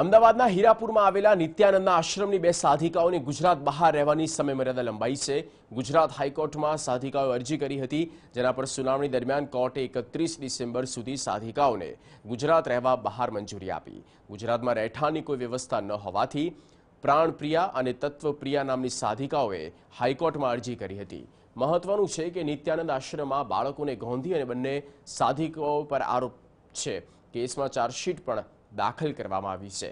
અમદાવાદના હીરાપુરમાં આવેલા નિત્યાનંદના આશ્રમની બે સાધિકાઓને ગુજરાત બહાર રહેવાની સમયમર્યાદા લંબાઈ છે ગુજરાત હાઈકોર્ટમાં સાધિકાઓએ અરજી કરી હતી જેના પર સુનાવણી દરમિયાન કોર્ટે એકત્રીસ ડિસેમ્બર સુધી સાધિકાઓને ગુજરાત રહેવા બહાર મંજૂરી આપી ગુજરાતમાં રહેઠાણની કોઈ વ્યવસ્થા ન હોવાથી પ્રાણપ્રિયા અને તત્વપ્રિયા નામની સાધિકાઓએ હાઈકોર્ટમાં અરજી કરી હતી મહત્વનું છે કે નિત્યાનંદ આશ્રમમાં બાળકોને ગોંધી અને બંને સાધિકાઓ પર આરોપ છે કેસમાં ચાર્જશીટ પણ દાખલ કરવામાં આવી છે